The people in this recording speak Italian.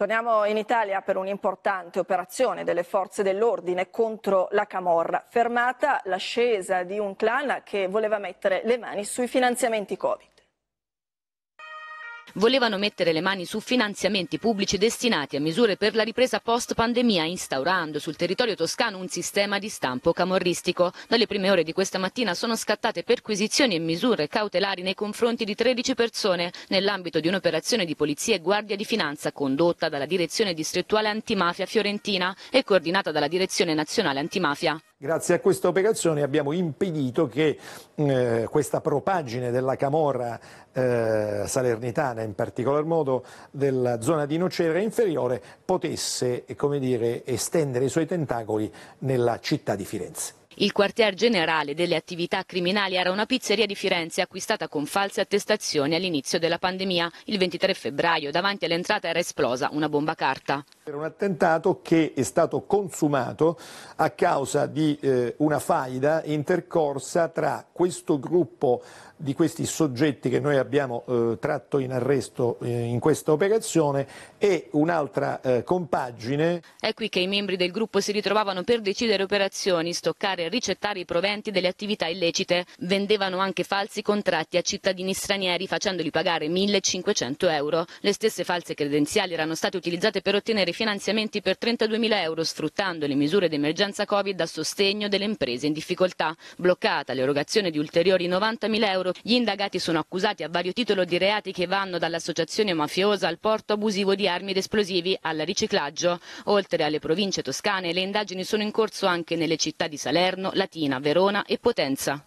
Torniamo in Italia per un'importante operazione delle forze dell'ordine contro la Camorra. Fermata l'ascesa di un clan che voleva mettere le mani sui finanziamenti Covid volevano mettere le mani su finanziamenti pubblici destinati a misure per la ripresa post-pandemia, instaurando sul territorio toscano un sistema di stampo camorristico. Dalle prime ore di questa mattina sono scattate perquisizioni e misure cautelari nei confronti di 13 persone nell'ambito di un'operazione di polizia e guardia di finanza condotta dalla direzione distrettuale antimafia fiorentina e coordinata dalla direzione nazionale antimafia. Grazie a questa operazione abbiamo impedito che eh, questa propagine della Camorra eh, salernitana, in particolar modo della zona di Nocera inferiore, potesse dire, estendere i suoi tentacoli nella città di Firenze. Il quartier generale delle attività criminali era una pizzeria di Firenze acquistata con false attestazioni all'inizio della pandemia. Il 23 febbraio davanti all'entrata era esplosa una bomba carta. Era un attentato che è stato consumato a causa di eh, una faida intercorsa tra questo gruppo di questi soggetti che noi abbiamo eh, tratto in arresto eh, in questa operazione e un'altra eh, compagine. È qui che i membri del gruppo si ritrovavano per decidere operazioni, stoccare e ricettare i proventi delle attività illecite. Vendevano anche falsi contratti a cittadini stranieri facendoli pagare 1500 euro. Le stesse false credenziali erano state utilizzate per ottenere finanziamenti per 32.000 euro sfruttando le misure d'emergenza Covid a sostegno delle imprese in difficoltà. Bloccata l'erogazione di ulteriori 90.000 euro, gli indagati sono accusati a vario titolo di reati che vanno dall'associazione mafiosa al porto abusivo di armi ed esplosivi al riciclaggio. Oltre alle province toscane, le indagini sono in corso anche nelle città di Salerno, Latina, Verona e Potenza.